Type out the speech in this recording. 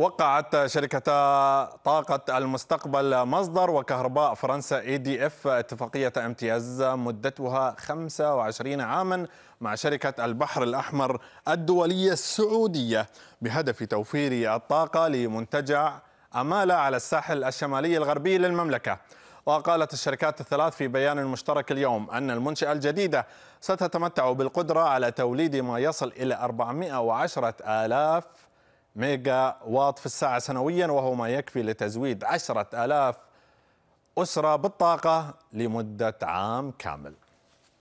وقعت شركة طاقة المستقبل مصدر وكهرباء فرنسا اي دي اف اتفاقية امتياز مدتها 25 عاما مع شركة البحر الأحمر الدولية السعودية بهدف توفير الطاقة لمنتجع أمالة على الساحل الشمالي الغربي للمملكة وقالت الشركات الثلاث في بيان مشترك اليوم أن المنشأة الجديدة ستتمتع بالقدرة على توليد ما يصل إلى 410 آلاف ميجا واط في الساعة سنويا وهو ما يكفي لتزويد عشرة ألاف أسرة بالطاقة لمدة عام كامل